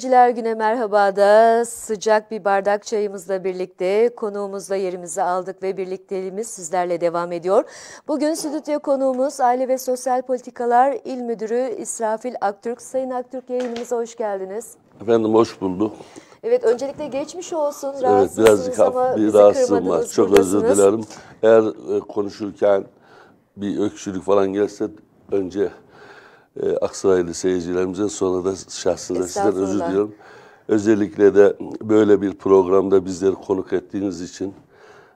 Öğrenciler Güne merhabada sıcak bir bardak çayımızla birlikte konuğumuzla yerimizi aldık ve birlikteliğimiz sizlerle devam ediyor. Bugün stüdyo konuğumuz Aile ve Sosyal Politikalar İl Müdürü İsrafil Aktürk. Sayın Aktürk yayınımıza hoş geldiniz. Efendim hoş bulduk. Evet öncelikle geçmiş olsun. Evet birazcık ama bir rahatsızlığım var. Çok özür dilerim. Eğer e, konuşurken bir öksürük falan gelse önce e, Aksaraylı seyircilerimize sonra da şahsına sizden özür diliyorum. Özellikle de böyle bir programda bizleri konuk ettiğiniz için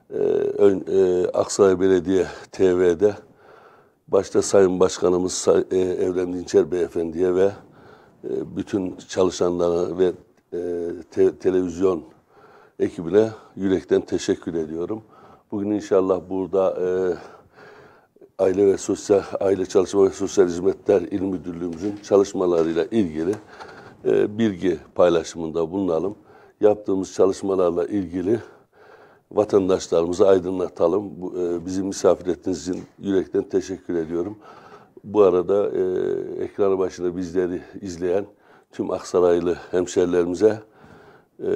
e, ön, e, Aksaray Belediye TV'de başta Sayın Başkanımız Say, e, Evren Dinçer Beyefendi'ye ve e, bütün çalışanlara ve e, te, televizyon ekibine yürekten teşekkür ediyorum. Bugün inşallah burada e, Aile ve Sosyal Aile Çalışma ve Sosyal Hizmetler İl Müdürlüğümüzün çalışmalarıyla ilgili e, bilgi paylaşımında bulunalım. Yaptığımız çalışmalarla ilgili vatandaşlarımızı aydınlatalım. E, bizim misafir ettiğiniz için yürekten teşekkür ediyorum. Bu arada e, ekran başında bizleri izleyen tüm Aksaraylı hemşerilerimize e,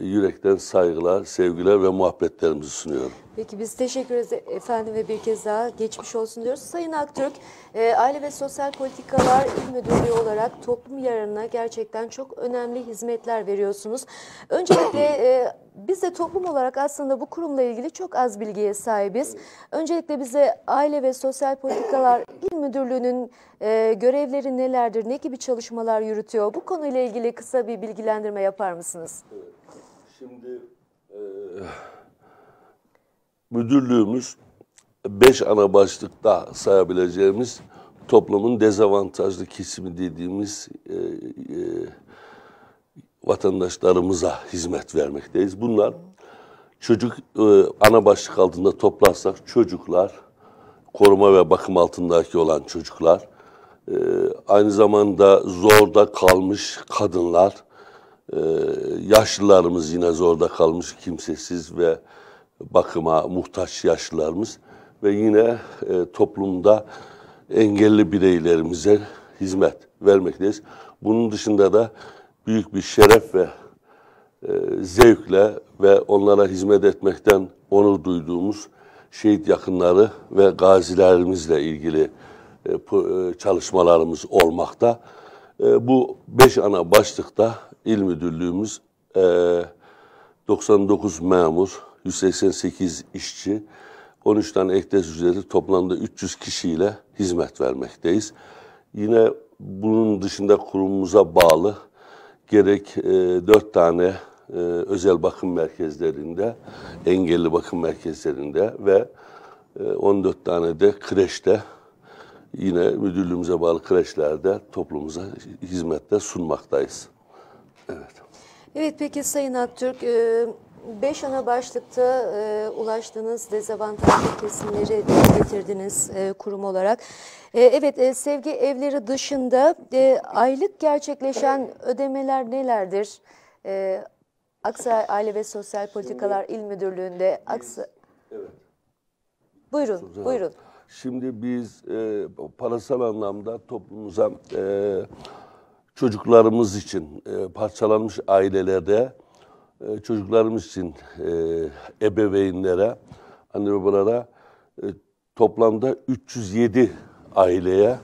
yürekten saygılar, sevgiler ve muhabbetlerimizi sunuyorum. Peki biz teşekkür ederiz efendim ve bir kez daha geçmiş olsun diyoruz. Sayın Aktürk, e, Aile ve Sosyal Politikalar İl Müdürlüğü olarak toplum yararına gerçekten çok önemli hizmetler veriyorsunuz. Öncelikle e, biz de toplum olarak aslında bu kurumla ilgili çok az bilgiye sahibiz. Öncelikle bize Aile ve Sosyal Politikalar İl Müdürlüğü'nün e, görevleri nelerdir, ne gibi çalışmalar yürütüyor? Bu konuyla ilgili kısa bir bilgilendirme yapar mısınız? Şimdi... E müdürlüğümüz beş ana başlıkta sayabileceğimiz toplumun dezavantajlı kesimi dediğimiz e, e, vatandaşlarımıza hizmet vermekteyiz. Bunlar çocuk e, ana başlık altında toplarsak çocuklar, koruma ve bakım altındaki olan çocuklar, e, aynı zamanda zorda kalmış kadınlar, e, yaşlılarımız yine zorda kalmış kimsesiz ve bakıma muhtaç yaşlılarımız ve yine e, toplumda engelli bireylerimize hizmet vermekteyiz. Bunun dışında da büyük bir şeref ve e, zevkle ve onlara hizmet etmekten onur duyduğumuz şehit yakınları ve gazilerimizle ilgili e, e çalışmalarımız olmakta. E, bu beş ana başlıkta il müdürlüğümüz e, 99 memur, 188 işçi, 13 tane ek ders toplamda 300 kişiyle hizmet vermekteyiz. Yine bunun dışında kurumumuza bağlı gerek e, 4 tane e, özel bakım merkezlerinde, engelli bakım merkezlerinde ve e, 14 tane de kreşte yine müdürlüğümüze bağlı kreşlerde toplumumuza hizmette sunmaktayız. Evet. Evet peki Sayın Aktürk, e Beş ana başlıkta e, ulaştığınız dezavantajlı kesimleri getirdiniz e, kurum olarak. E, evet, e, sevgi evleri dışında e, aylık gerçekleşen ödemeler nelerdir? E, Aksa Aile ve Sosyal Politikalar Şimdi, İl Müdürlüğü'nde Aksa... Evet. Buyurun, Suzan. buyurun. Şimdi biz e, parasal anlamda toplumumuza e, çocuklarımız için e, parçalanmış ailelerde ee, çocuklarımız için e, ebeveynlere, anne babalara e, toplamda 307 aileye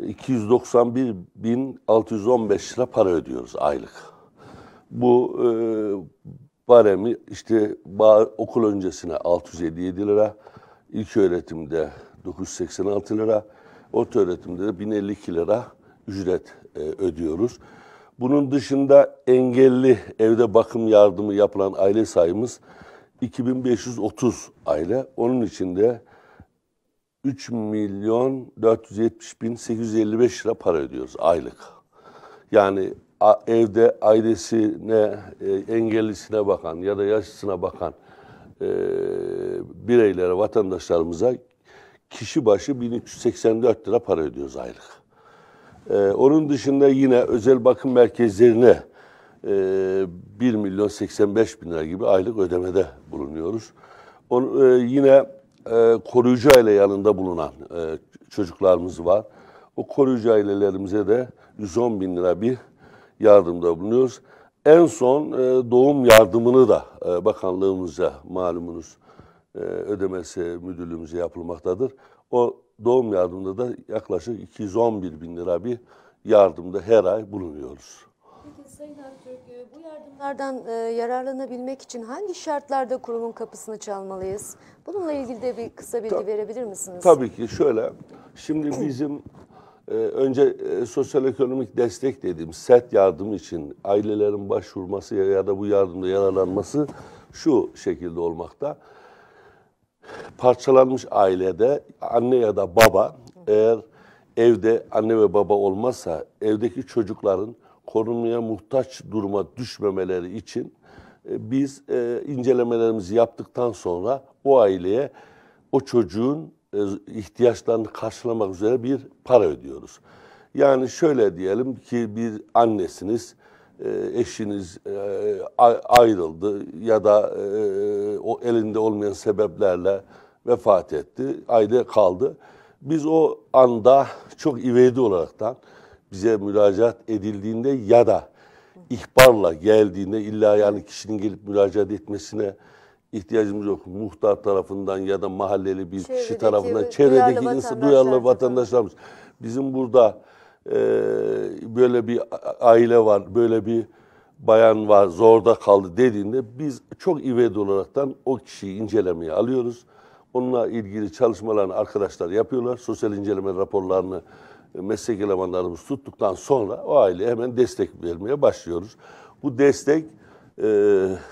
291.615 lira para ödüyoruz aylık. Bu e, baremi işte bar, okul öncesine 677 lira, ilk öğretimde 986 lira, orta öğretimde de 1052 lira ücret e, ödüyoruz. Bunun dışında engelli evde bakım yardımı yapılan aile sayımız 2530 aile. Onun içinde 3 milyon 470 bin 855 lira para ödüyoruz aylık. Yani evde ailesine, e, engellisine bakan ya da yaşlısına bakan e, bireylere, vatandaşlarımıza kişi başı 1384 lira para ödüyoruz aylık. Ee, onun dışında yine özel bakım merkezlerine e, 1 milyon 85 bin lira gibi aylık ödemede bulunuyoruz. Onu, e, yine e, koruyucu aile yanında bulunan e, çocuklarımız var. O koruyucu ailelerimize de 110 bin lira bir yardımda bulunuyoruz. En son e, doğum yardımını da e, bakanlığımıza malumunuz e, ödemesi müdürlüğümüze yapılmaktadır. O doğum yardımında da yaklaşık 211 bin lira bir yardımda her ay bulunuyoruz. Peki Sayın Aktürk, e, bu yardımlardan e, yararlanabilmek için hangi şartlarda kurumun kapısını çalmalıyız? Bununla ilgili de bir kısa bilgi Ta verebilir misiniz? Tabii ki şöyle, şimdi bizim e, önce sosyal ekonomik destek dediğim set yardım için ailelerin başvurması ya da bu yardımda yararlanması şu şekilde olmakta parçalanmış ailede anne ya da baba eğer evde anne ve baba olmazsa evdeki çocukların korunmaya muhtaç duruma düşmemeleri için e, biz e, incelemelerimizi yaptıktan sonra o aileye o çocuğun e, ihtiyaçlarını karşılamak üzere bir para ödüyoruz. Yani şöyle diyelim ki bir annesiniz, e, eşiniz e, ayrıldı ya da o elinde olmayan sebeplerle vefat etti. Aile kaldı. Biz o anda çok ivedi olaraktan bize müracaat edildiğinde ya da ihbarla geldiğinde illa yani kişinin gelip müracaat etmesine ihtiyacımız yok. Muhtar tarafından ya da mahalleli bir çevredeki, kişi tarafından, çevredeki duyarlı, insan, duyarlı vatandaşlarımız. Bizim burada e, böyle bir aile var, böyle bir bayan var, zorda kaldı dediğinde biz çok ivedi olaraktan o kişiyi incelemeye alıyoruz. Onunla ilgili çalışmalarını arkadaşlar yapıyorlar. Sosyal inceleme raporlarını e, meslek elemanlarımız tuttuktan sonra o aileye hemen destek vermeye başlıyoruz. Bu destek e,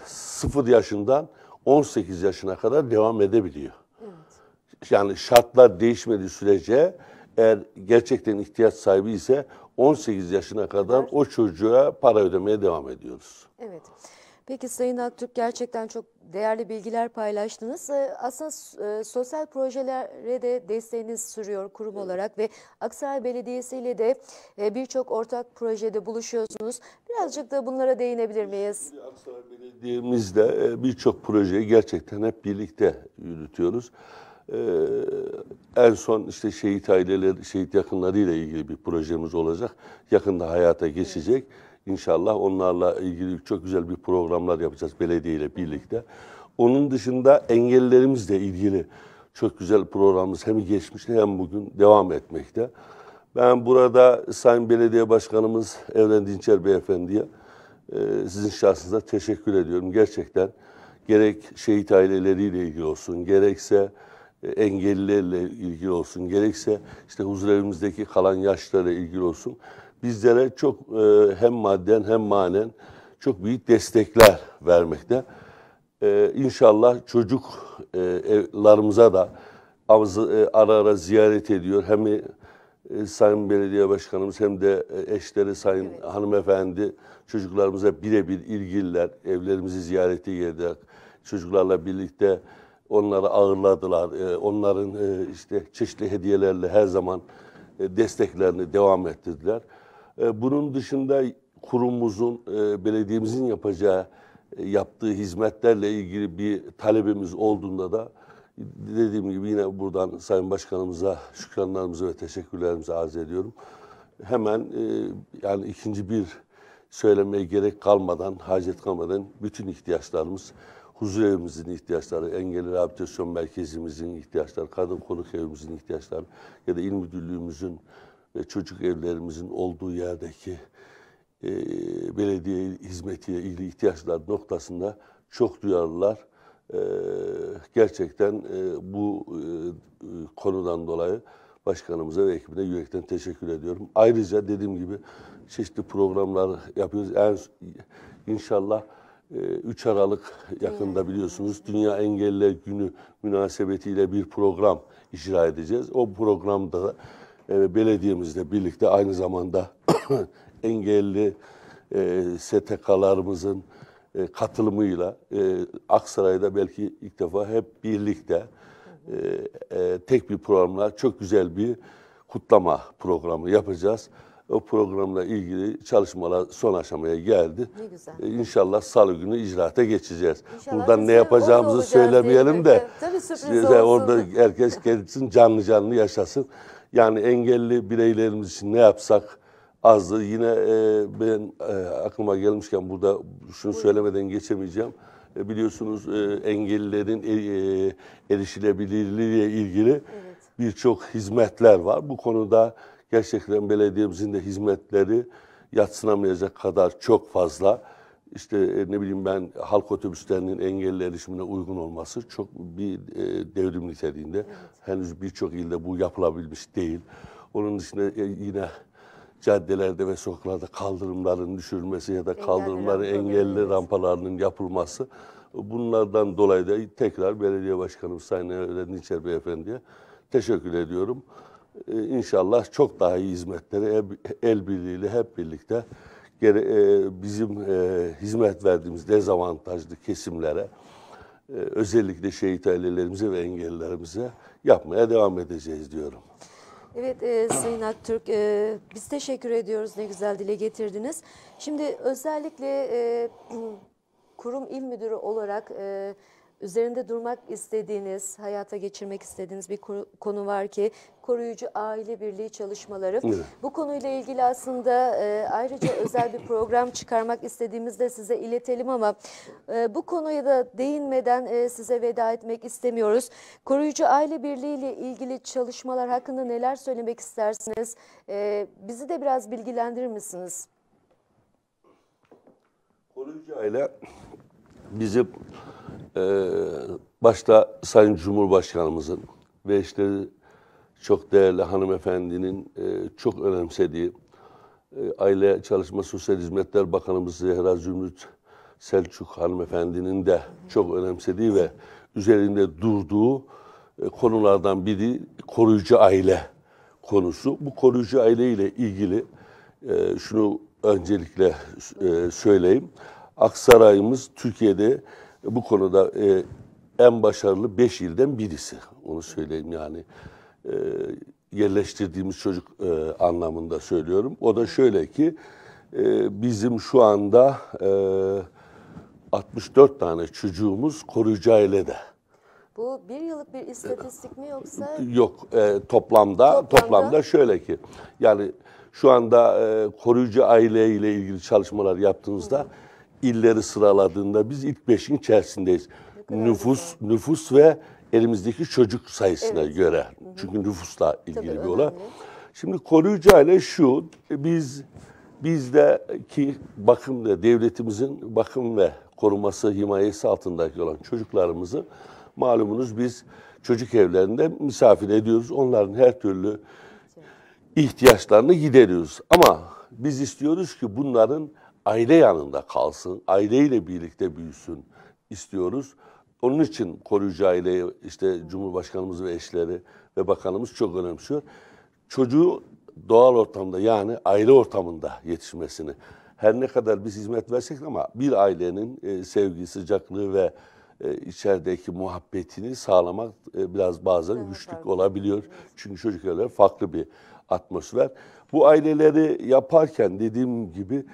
0 yaşından 18 yaşına kadar devam edebiliyor. Evet. Yani şartlar değişmediği sürece eğer gerçekten ihtiyaç sahibi ise 18 yaşına kadar evet. o çocuğa para ödemeye devam ediyoruz. Evet. Peki Sayın Aktürk gerçekten çok değerli bilgiler paylaştınız. Ee, aslında e, sosyal projelere de desteğiniz sürüyor kurum olarak ve Aksaray Belediyesi ile de e, birçok ortak projede buluşuyorsunuz. Birazcık da bunlara değinebilir miyiz? Aksaray Belediye'mizle e, birçok projeyi gerçekten hep birlikte yürütüyoruz. en son işte şehit aileleri, şehit yakınlarıyla ilgili bir projemiz olacak. Yakında hayata geçecek. Evet İnşallah onlarla ilgili çok güzel bir programlar yapacağız belediye birlikte. Onun dışında engellerimizle ilgili çok güzel programımız hem geçmişte hem bugün devam etmekte. Ben burada Sayın Belediye Başkanımız Evren Dinçer Beyefendi'ye e, sizin şahsınıza teşekkür ediyorum. Gerçekten gerek şehit aileleriyle ilgili olsun, gerekse e, engellilerle ilgili olsun, gerekse işte huzur evimizdeki kalan yaşlarla ilgili olsun bizlere çok e, hem madden hem manen çok büyük destekler vermekte. E, inşallah çocuklarımıza e, da avzı, e, ara ara ziyaret ediyor. Hem e, Sayın Belediye Başkanımız hem de e, eşleri Sayın evet. Hanımefendi çocuklarımıza birebir ilgililer. Evlerimizi ziyarete geldiler. Çocuklarla birlikte onları ağırladılar. E, onların e, işte çeşitli hediyelerle her zaman e, desteklerini devam ettirdiler. E, bunun dışında kurumumuzun, e, belediyemizin yapacağı, e, yaptığı hizmetlerle ilgili bir talebimiz olduğunda da dediğim gibi yine buradan Sayın Başkanımıza şükranlarımızı ve teşekkürlerimizi arz ediyorum. Hemen yani ikinci bir söylemeye gerek kalmadan, hacet kalmadan bütün ihtiyaçlarımız, huzur evimizin ihtiyaçları, engelli rehabilitasyon merkezimizin ihtiyaçları, kadın konuk evimizin ihtiyaçları ya da il müdürlüğümüzün ve çocuk evlerimizin olduğu yerdeki e, belediye hizmetiyle ilgili ihtiyaçlar noktasında çok duyarlılar. E, gerçekten e, bu e, konudan dolayı başkanımıza ve ekibine yürekten teşekkür ediyorum. Ayrıca dediğim gibi çeşitli programlar yapıyoruz. En, inşallah 3 e, Aralık yakında biliyorsunuz Dünya Engelliler Günü münasebetiyle bir program icra edeceğiz. O programda e, belediyemizle birlikte aynı zamanda engelli e, STK'larımızın e, katılımıyla e, Aksaray'da belki ilk defa hep birlikte e, e, tek bir programla çok güzel bir kutlama programı yapacağız. O programla ilgili çalışmalar son aşamaya geldi. Ne güzel. E, inşallah salı günü icraata geçeceğiz. İnşallah Buradan ne yapacağımızı söylemeyelim de. tabii sürpriz olsun. Orada herkes kendisini canlı canlı yaşasın. Yani engelli bireylerimiz için ne yapsak azdır. Yine e, ben e, aklıma gelmişken burada şunu söylemeden geçemeyeceğim. E, biliyorsunuz e, engellilerin e, e, erişilebilirliğiyle ilgili evet. birçok hizmetler var. Bu konuda gerçekten belediyemizin de hizmetleri yatsınamayacak kadar çok fazla işte e, ne bileyim ben halk otobüslerinin engelli erişimine uygun olması çok bir e, devrim niteliğinde. Evet. Henüz birçok ilde bu yapılabilmiş değil. Onun dışında e, yine caddelerde ve sokaklarda kaldırımların düşürülmesi ya da kaldırımları engelli, engelli rampalarının yapılması. Bunlardan dolayı da tekrar belediye başkanım Sayın Evren Dinçer Beyefendi'ye teşekkür ediyorum. Ee, inşallah çok daha iyi hizmetleri el, el birliğiyle hep birlikte e, bizim e, hizmet verdiğimiz dezavantajlı kesimlere e, özellikle şehit ailelerimize ve engellilerimize yapmaya devam edeceğiz diyorum. Evet e, Sayın Aktürk e, biz teşekkür ediyoruz ne güzel dile getirdiniz. Şimdi özellikle e, kurum il müdürü olarak e, üzerinde durmak istediğiniz, hayata geçirmek istediğiniz bir konu var ki koruyucu aile birliği çalışmaları. Evet. Bu konuyla ilgili aslında e, ayrıca özel bir program çıkarmak istediğimizde size iletelim ama e, bu konuya da değinmeden e, size veda etmek istemiyoruz. Koruyucu aile birliği ile ilgili çalışmalar hakkında neler söylemek istersiniz? E, bizi de biraz bilgilendirir misiniz? Koruyucu aile bizim e, başta Sayın Cumhurbaşkanımızın ve işte çok değerli hanımefendinin e, çok önemsediği e, Aile Çalışma Sosyal Hizmetler Bakanımız Zehra Zümrüt Selçuk hanımefendinin de çok önemsediği ve üzerinde durduğu e, konulardan biri koruyucu aile konusu. Bu koruyucu aile ile ilgili e, şunu öncelikle e, söyleyeyim. Aksaray'ımız Türkiye'de bu konuda e, en başarılı beş ilden birisi. Onu söyleyeyim yani. E, yerleştirdiğimiz çocuk e, anlamında söylüyorum. O da şöyle ki e, bizim şu anda e, 64 tane çocuğumuz koruyucu ailede. Bu bir yıllık bir istatistik mi yoksa? Yok e, toplamda, toplamda toplamda şöyle ki yani şu anda e, koruyucu aile ile ilgili çalışmalar yaptığımızda hı illeri sıraladığında biz ilk beşin içerisindeyiz. Nüfus, güzel. nüfus ve elimizdeki çocuk sayısına evet. göre. Hı hı. Çünkü nüfusla ilgili Tabii, bir olay. Şimdi koruyucu aile şu, biz bizdeki bakım ve devletimizin bakım ve koruması, himayesi altındaki olan çocuklarımızı malumunuz biz çocuk evlerinde misafir ediyoruz. Onların her türlü ihtiyaçlarını gideriyoruz. Ama biz istiyoruz ki bunların aile yanında kalsın, aileyle birlikte büyüsün istiyoruz. Onun için koruyucu Aile, işte Cumhurbaşkanımız ve eşleri ve bakanımız çok önemsiyor. Çocuğu doğal ortamda yani aile ortamında yetişmesini. Her ne kadar biz hizmet versek ama bir ailenin e, sevgi, sıcaklığı ve e, içerideki muhabbetini sağlamak e, biraz bazen evet, güçlük evet. olabiliyor. Çünkü çocuk farklı bir atmosfer. Bu aileleri yaparken dediğim gibi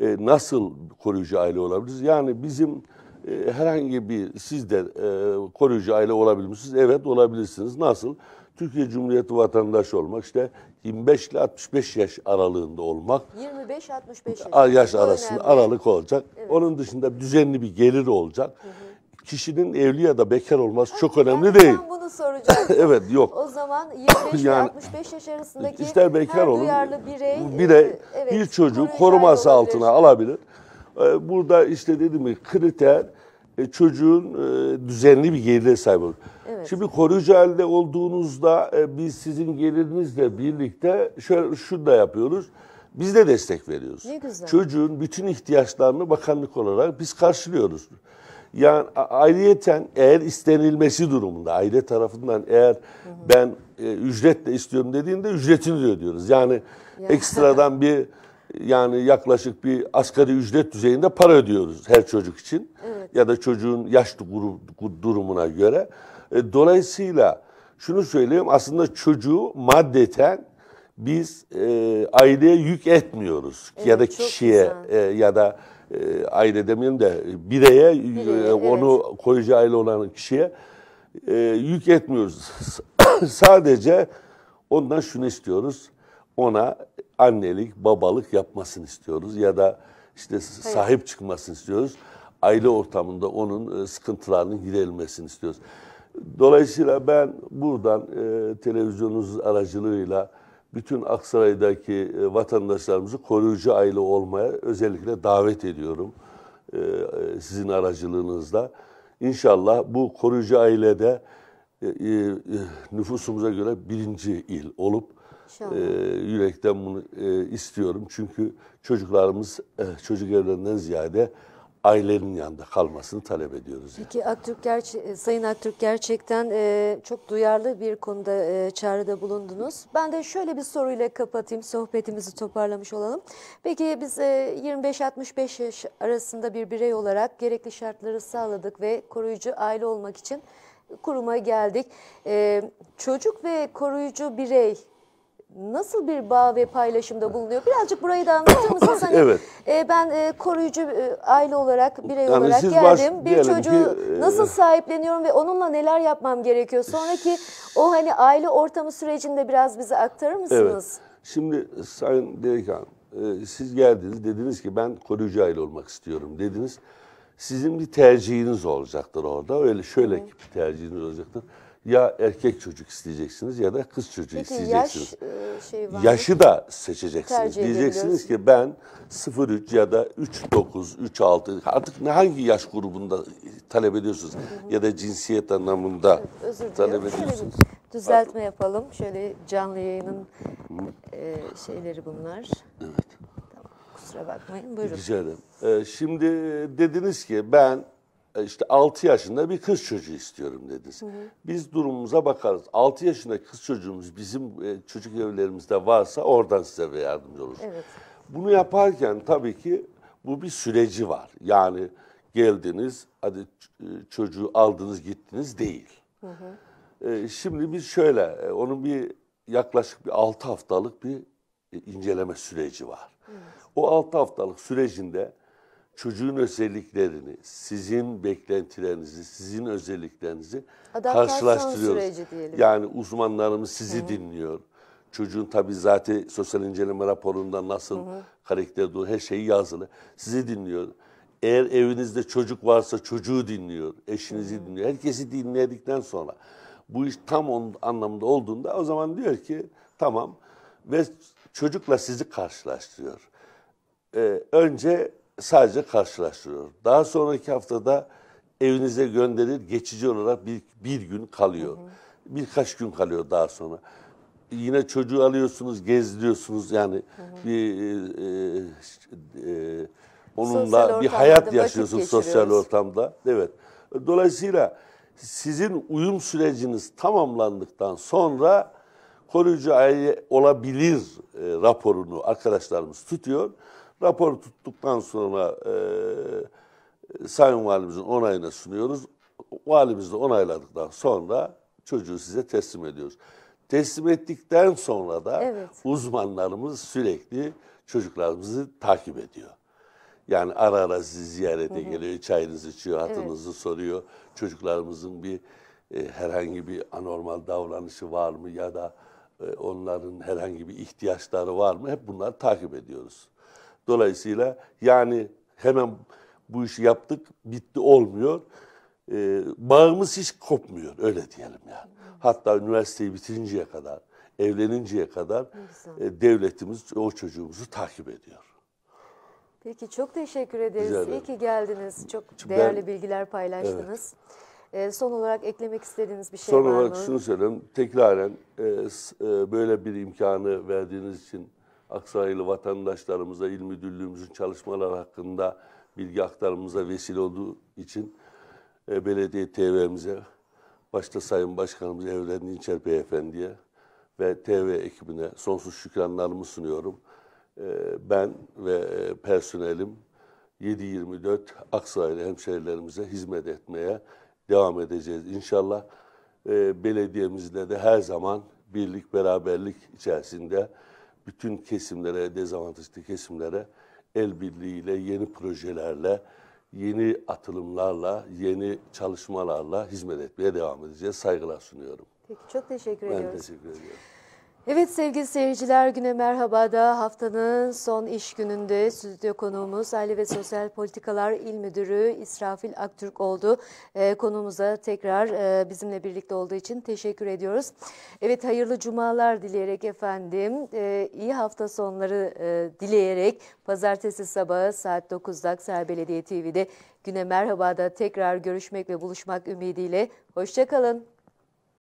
e, nasıl koruyucu aile olabiliriz? Yani bizim e, herhangi bir siz de e, koruyucu aile olabilir misiniz? Evet olabilirsiniz. Nasıl? Türkiye Cumhuriyeti vatandaşı olmak işte 25 ile 65 yaş aralığında olmak. 25-65 yaş, yaş arasında önemli. aralık olacak. Evet. Onun dışında düzenli bir gelir olacak. Hı hı kişinin evli ya da bekar olması ha, çok önemli değil. Ben bunu soracağım. evet yok. O zaman 25 yani, 65 yaş arasındaki ister bekar olun, duyarlı birey, birey e, evet, bir çocuğu koruması olabilir. altına alabilir. E, burada işte dediğim gibi kriter e, çocuğun düzenli bir gelire sahip olur. Evet. Şimdi koruyucu halde olduğunuzda biz sizin gelirinizle birlikte şöyle şunu da yapıyoruz. Biz de destek veriyoruz. Ne güzel. Çocuğun bütün ihtiyaçlarını bakanlık olarak biz karşılıyoruz. Yani ayrıyeten eğer istenilmesi durumunda aile tarafından eğer hı hı. ben e, ücretle istiyorum dediğinde ücretini de ödüyoruz. Yani, yani ekstradan bir yani yaklaşık bir asgari ücret düzeyinde para ödüyoruz her çocuk için. Evet. Ya da çocuğun yaş durumuna göre. E, dolayısıyla şunu söyleyeyim aslında çocuğu maddeten biz e, aileye yük etmiyoruz evet, ya da kişiye e, ya da aile ee, demeyeyim de bireye, bireye e, onu koyucu aile olan kişiye e, yük etmiyoruz. Sadece ondan şunu istiyoruz. Ona annelik, babalık yapmasını istiyoruz ya da işte evet. sahip çıkmasını istiyoruz. Aile ortamında onun e, sıkıntılarının giderilmesini istiyoruz. Dolayısıyla ben buradan e, televizyonunuz aracılığıyla bütün Aksaray'daki e, vatandaşlarımızı koruyucu aile olmaya özellikle davet ediyorum e, e, sizin aracılığınızla. İnşallah bu koruyucu ailede nüfusumuza göre birinci il olup İnşallah. yürekten bunu istiyorum. Çünkü çocuklarımız çocuk evlerinden ziyade ailenin yanında kalmasını talep ediyoruz. Peki yani. Aktürk gerçi, e, Sayın Aktürk gerçekten e, çok duyarlı bir konuda e, çağrıda bulundunuz. Ben de şöyle bir soruyla kapatayım sohbetimizi toparlamış olalım. Peki biz e, 25-65 yaş arasında bir birey olarak gerekli şartları sağladık ve koruyucu aile olmak için kuruma geldik. E, çocuk ve koruyucu birey nasıl bir bağ ve paylaşımda bulunuyor? Birazcık burayı da anlatır mısınız? Hani, evet. E, ben e, koruyucu e, aile olarak, birey yani olarak geldim. Bir çocuğu ki, e, nasıl sahipleniyorum ve onunla neler yapmam gerekiyor? Sonraki o hani aile ortamı sürecinde biraz bize aktarır mısınız? Evet. Şimdi Sayın Delik e, siz geldiniz dediniz ki ben koruyucu aile olmak istiyorum dediniz. Sizin bir tercihiniz olacaktır orada. Öyle şöyle Hı. bir tercihiniz olacaktır ya erkek çocuk isteyeceksiniz ya da kız çocuğu Peki, isteyeceksiniz. Yaş, e, şey var Yaşı da seçeceksiniz. Tercih Diyeceksiniz ki ben 03 ya da 39, 36 artık ne hangi yaş grubunda talep ediyorsunuz hı hı. ya da cinsiyet anlamında evet, talep ediyorsunuz. Düzeltme yapalım. Şöyle canlı yayının e, şeyleri bunlar. Evet. Tamam, kusura bakmayın. Buyurun. Rica ederim. Ee, şimdi dediniz ki ben e, işte 6 yaşında bir kız çocuğu istiyorum dediniz. Hı hı. Biz durumumuza bakarız. 6 yaşında kız çocuğumuz bizim e, çocuk evlerimizde varsa oradan size yardımcı oluruz. Evet. Bunu yaparken tabii ki bu bir süreci var. Yani geldiniz, hadi e, çocuğu aldınız gittiniz değil. Hı hı. E, şimdi biz şöyle, e, onun bir yaklaşık bir 6 haftalık bir e, inceleme süreci var. Hı. O 6 haftalık sürecinde çocuğun özelliklerini, sizin beklentilerinizi, sizin özelliklerinizi Adaptasyon karşılaştırıyoruz. Yani uzmanlarımız sizi Hı. dinliyor. Çocuğun tabi zaten sosyal inceleme raporunda nasıl Hı. karakter olduğu her şeyi yazılı. Sizi dinliyor. Eğer evinizde çocuk varsa çocuğu dinliyor, eşinizi Hı. dinliyor. Herkesi dinledikten sonra bu iş tam on anlamda olduğunda o zaman diyor ki tamam ve çocukla sizi karşılaştırıyor. Ee, önce sadece karşılaştırıyor. Daha sonraki haftada evinize gönderir geçici olarak bir, bir gün kalıyor. Hı hı. Birkaç gün kalıyor daha sonra. Yine çocuğu alıyorsunuz, gezdiriyorsunuz yani hı hı. bir e, e, e onunla bir hayat yaşıyorsunuz sosyal ortamda. Evet. Dolayısıyla sizin uyum süreciniz tamamlandıktan sonra koruyucu aile olabilir e, raporunu arkadaşlarımız tutuyor. Rapor tuttuktan sonra e, Sayın Valimizin onayına sunuyoruz. Valimiz de onayladıktan sonra çocuğu size teslim ediyoruz. Teslim ettikten sonra da evet. uzmanlarımız sürekli çocuklarımızı takip ediyor. Yani ara ara sizi ziyarete hı hı. geliyor, çayınızı içiyor, hatınızı evet. soruyor. Çocuklarımızın bir e, herhangi bir anormal davranışı var mı ya da e, onların herhangi bir ihtiyaçları var mı? Hep bunları takip ediyoruz. Dolayısıyla yani hemen bu işi yaptık bitti olmuyor. E, bağımız hiç kopmuyor öyle diyelim yani. Hatta üniversiteyi bitirinceye kadar, evleninceye kadar e, devletimiz o çocuğumuzu takip ediyor. Peki çok teşekkür ederiz. İyi ki geldiniz. Çok Şimdi değerli ben, bilgiler paylaştınız. Evet. E, son olarak eklemek istediğiniz bir şey Son var mı? Son olarak şunu söyleyeyim. Tekraren e, e, böyle bir imkanı verdiğiniz için Aksaraylı vatandaşlarımıza, il müdürlüğümüzün çalışmalar hakkında bilgi aktarımıza vesile olduğu için e, belediye TV'mize, başta Sayın Başkanımız Evren Dinçer Beyefendi'ye ve TV ekibine sonsuz şükranlarımı sunuyorum. E, ben ve e, personelim 7-24 Aksaraylı hemşehrilerimize hizmet etmeye devam edeceğiz inşallah. E, belediyemizle de her zaman birlik, beraberlik içerisinde bütün kesimlere, dezavantajlı kesimlere el birliğiyle, yeni projelerle, yeni atılımlarla, yeni çalışmalarla hizmet etmeye devam edeceğiz. Saygılar sunuyorum. Peki çok teşekkür ediyorum. Ben teşekkür ediyorum. Evet sevgili seyirciler güne merhaba da haftanın son iş gününde stüdyo konuğumuz Aile ve Sosyal Politikalar İl Müdürü İsrafil Aktürk oldu. Ee, konuğumuza tekrar e, bizimle birlikte olduğu için teşekkür ediyoruz. Evet hayırlı cumalar dileyerek efendim e, iyi hafta sonları e, dileyerek pazartesi sabahı saat 9'da Aksaray Belediye TV'de güne merhaba da tekrar görüşmek ve buluşmak ümidiyle hoşçakalın.